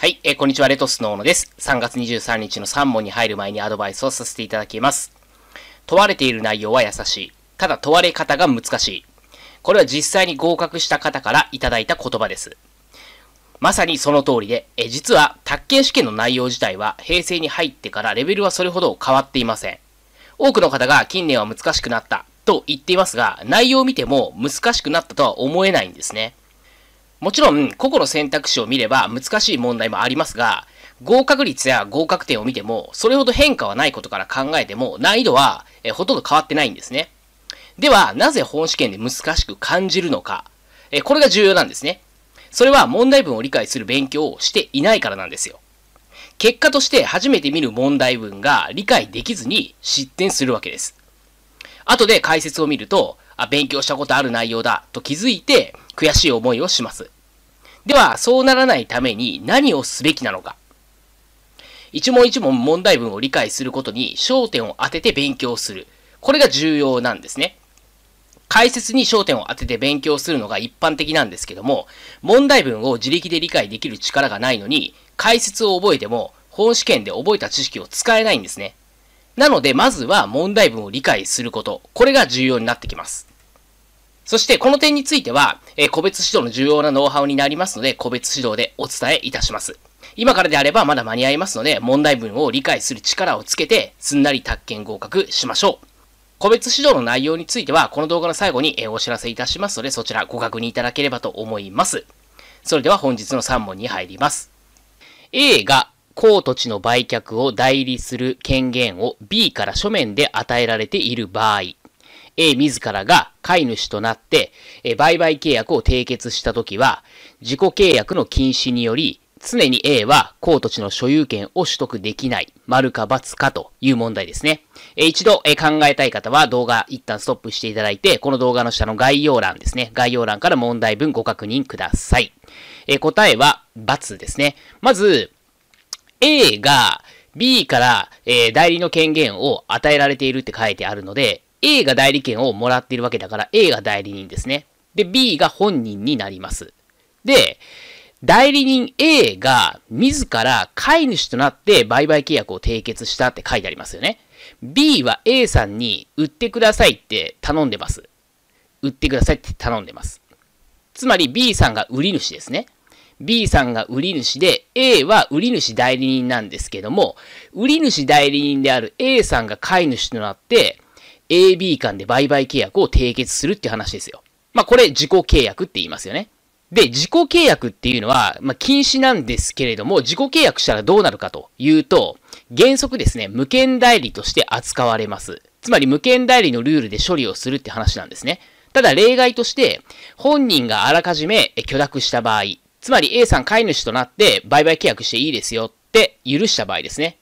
はい、えー、こんにちは、レトスの小野です。3月23日の3問に入る前にアドバイスをさせていただきます。問われている内容は優しい。ただ問われ方が難しい。これは実際に合格した方からいただいた言葉です。まさにその通りで、え実は、宅建試験の内容自体は平成に入ってからレベルはそれほど変わっていません。多くの方が近年は難しくなったと言っていますが、内容を見ても難しくなったとは思えないんですね。もちろん、個々の選択肢を見れば難しい問題もありますが、合格率や合格点を見ても、それほど変化はないことから考えても、難易度は、えほとんど変わってないんですね。では、なぜ本試験で難しく感じるのか。えこれが重要なんですね。それは問題文を理解する勉強をしていないからなんですよ。結果として初めて見る問題文が理解できずに失点するわけです。後で解説を見ると、あ、勉強したことある内容だと気づいて悔しい思いをします。では、そうならないために何をすべきなのか。一問一問問題文を理解することに焦点を当てて勉強する。これが重要なんですね。解説に焦点を当てて勉強するのが一般的なんですけども、問題文を自力で理解できる力がないのに、解説を覚えても本試験で覚えた知識を使えないんですね。なので、まずは問題文を理解すること。これが重要になってきます。そして、この点については、え個別指導の重要なノウハウになりますので、個別指導でお伝えいたします。今からであればまだ間に合いますので、問題文を理解する力をつけて、すんなり宅建合格しましょう。個別指導の内容については、この動画の最後にお知らせいたしますので、そちらご確認いただければと思います。それでは本日の3問に入ります。A が公土地の売却を代理する権限を B から書面で与えられている場合、A 自らが買い主となって、売買契約を締結したときは、自己契約の禁止により、常に A は公土地の所有権を取得できない、丸か×かという問題ですね。え一度、え考えたい方は動画一旦ストップしていただいて、この動画の下の概要欄ですね。概要欄から問題文ご確認ください。え答えは×ですね。まず、A が B から、えー、代理の権限を与えられているって書いてあるので、A が代理権をもらっているわけだから、A が代理人ですね。で、B が本人になります。で、代理人 A が自ら飼い主となって売買契約を締結したって書いてありますよね。B は A さんに売ってくださいって頼んでます。売ってくださいって頼んでます。つまり B さんが売り主ですね。B さんが売り主で、A は売り主代理人なんですけども、売り主代理人である A さんが買い主となって、AB 間で売買契約を締結するって話ですよ。まあ、これ自己契約って言いますよね。で、自己契約っていうのは、まあ、禁止なんですけれども、自己契約したらどうなるかというと、原則ですね、無権代理として扱われます。つまり無権代理のルールで処理をするって話なんですね。ただ例外として、本人があらかじめ許諾した場合、つまり A さん買い主となって売買契約していいですよって許した場合ですね。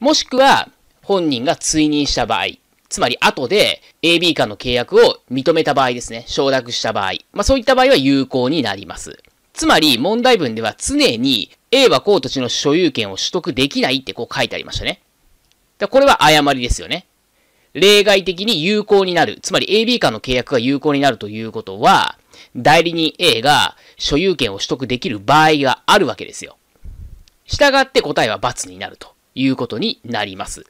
もしくは本人が追認した場合、つまり後で AB 間の契約を認めた場合ですね、承諾した場合、まあそういった場合は有効になります。つまり問題文では常に A はこう土地の所有権を取得できないってこう書いてありましたね。だこれは誤りですよね。例外的に有効になる、つまり AB 間の契約が有効になるということは、代理人 A が所有権を取得できる場合があるわけですよ。従って答えは×になるということになります。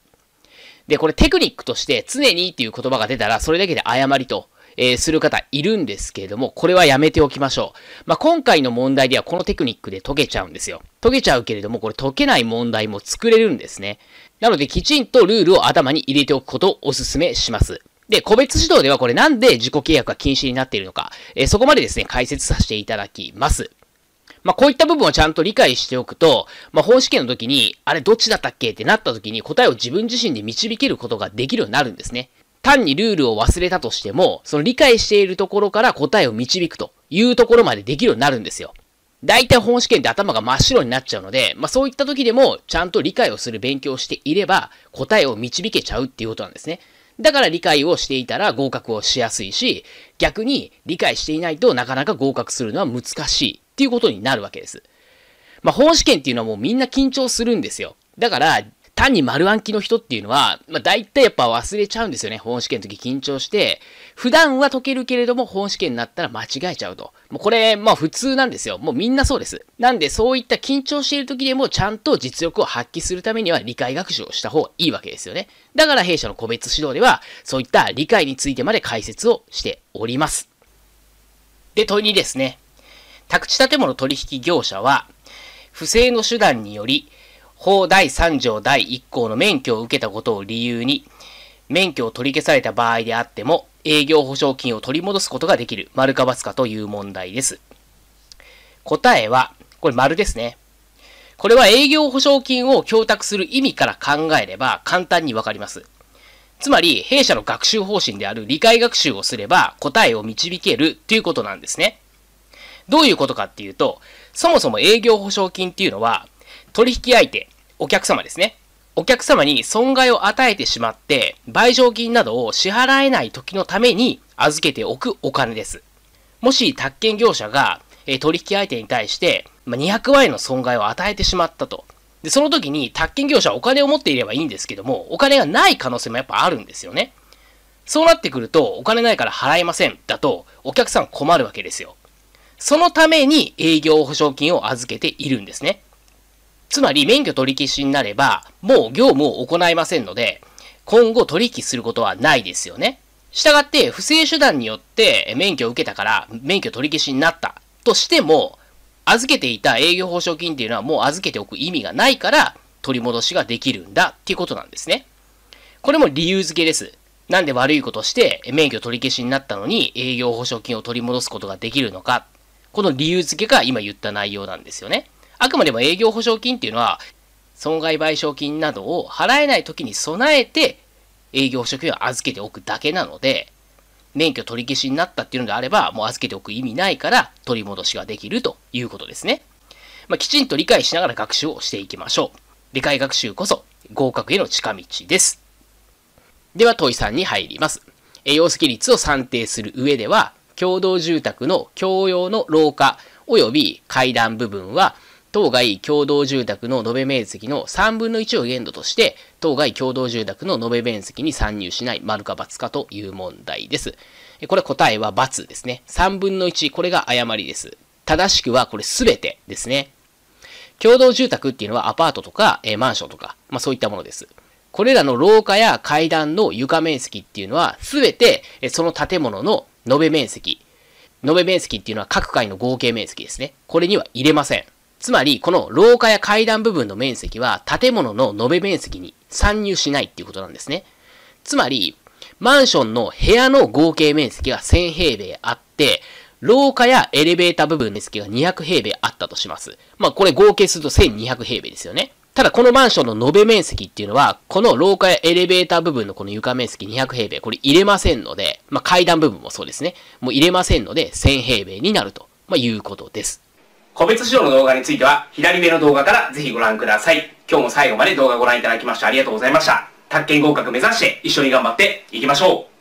で、これテクニックとして常にっていう言葉が出たらそれだけで誤りと、えー、する方いるんですけれども、これはやめておきましょう。まあ、今回の問題ではこのテクニックで解けちゃうんですよ。解けちゃうけれども、これ解けない問題も作れるんですね。なのできちんとルールを頭に入れておくことをお勧めします。で、個別指導ではこれなんで自己契約が禁止になっているのか、えー、そこまでですね、解説させていただきます。まあ、こういった部分をちゃんと理解しておくと、まあ、本試験の時に、あれどっちだったっけってなった時に答えを自分自身で導けることができるようになるんですね。単にルールを忘れたとしても、その理解しているところから答えを導くというところまでできるようになるんですよ。大体本試験って頭が真っ白になっちゃうので、まあそういった時でもちゃんと理解をする勉強をしていれば答えを導けちゃうっていうことなんですね。だから理解をしていたら合格をしやすいし、逆に理解していないとなかなか合格するのは難しいっていうことになるわけです。まあ、本試験っていうのはもうみんな緊張するんですよ。だから、単に丸暗記の人っていうのは、まあ、大体やっぱ忘れちゃうんですよね。本試験の時緊張して、普段は解けるけれども、本試験になったら間違えちゃうと。もうこれ、まあ普通なんですよ。もうみんなそうです。なんで、そういった緊張している時でも、ちゃんと実力を発揮するためには理解学習をした方がいいわけですよね。だから弊社の個別指導では、そういった理解についてまで解説をしております。で、問いにですね、宅地建物取引業者は、不正の手段により、法第3条第1項の免許を受けたことを理由に、免許を取り消された場合であっても、営業保証金を取り戻すことができる、丸か×かという問題です。答えは、これ丸ですね。これは営業保証金を供託する意味から考えれば簡単にわかります。つまり、弊社の学習方針である理解学習をすれば答えを導けるということなんですね。どういうことかっていうと、そもそも営業保証金っていうのは、取引相手、お客様ですね。お客様に損害を与えてしまって、賠償金などを支払えない時のために預けておくお金です。もし宅建業者が、え取引相手に対して、ま200万円の損害を与えてしまったと。で、その時に宅建業者はお金を持っていればいいんですけども、お金がない可能性もやっぱあるんですよね。そうなってくると、お金ないから払えませんだと、お客さん困るわけですよ。そのために営業保証金を預けているんですね。つまり免許取り消しになれば、もう業務を行いませんので、今後取引することはないですよね。したがって、不正手段によって免許を受けたから、免許取り消しになったとしても、預けていた営業保証金っていうのはもう預けておく意味がないから、取り戻しができるんだっていうことなんですね。これも理由付けです。なんで悪いことして免許取り消しになったのに営業保証金を取り戻すことができるのか。この理由付けが今言った内容なんですよね。あくまでも営業保証金っていうのは、損害賠償金などを払えない時に備えて、営業保証金を預けておくだけなので、免許取り消しになったっていうのであれば、もう預けておく意味ないから、取り戻しができるということですね。まあ、きちんと理解しながら学習をしていきましょう。理解学習こそ合格への近道です。では問い3に入ります。栄養積率を算定する上では、共同住宅の共用の廊下及び階段部分は当該共同住宅の延べ面積の3分の1を限度として、当該共同住宅の延べ面積に参入しない、丸か×かという問題です。これ答えは×ですね。3分の1、これが誤りです。正しくはこれ全てですね。共同住宅っていうのはアパートとか、えマンションとか、まあそういったものです。これらの廊下や階段の床面積っていうのは、全て、えその建物の延べ面積。延べ面積っていうのは各階の合計面積ですね。これには入れません。つまり、この廊下や階段部分の面積は建物の延べ面積に参入しないっていうことなんですね。つまり、マンションの部屋の合計面積が1000平米あって、廊下やエレベーター部分の面積が200平米あったとします。まあこれ合計すると1200平米ですよね。ただこのマンションの延べ面積っていうのは、この廊下やエレベーター部分のこの床面積200平米、これ入れませんので、まあ階段部分もそうですね。もう入れませんので1000平米になると、まあ、いうことです。個別指導の動画については、左上の動画からぜひご覧ください。今日も最後まで動画ご覧いただきましてありがとうございました。宅建合格目指して一緒に頑張っていきましょう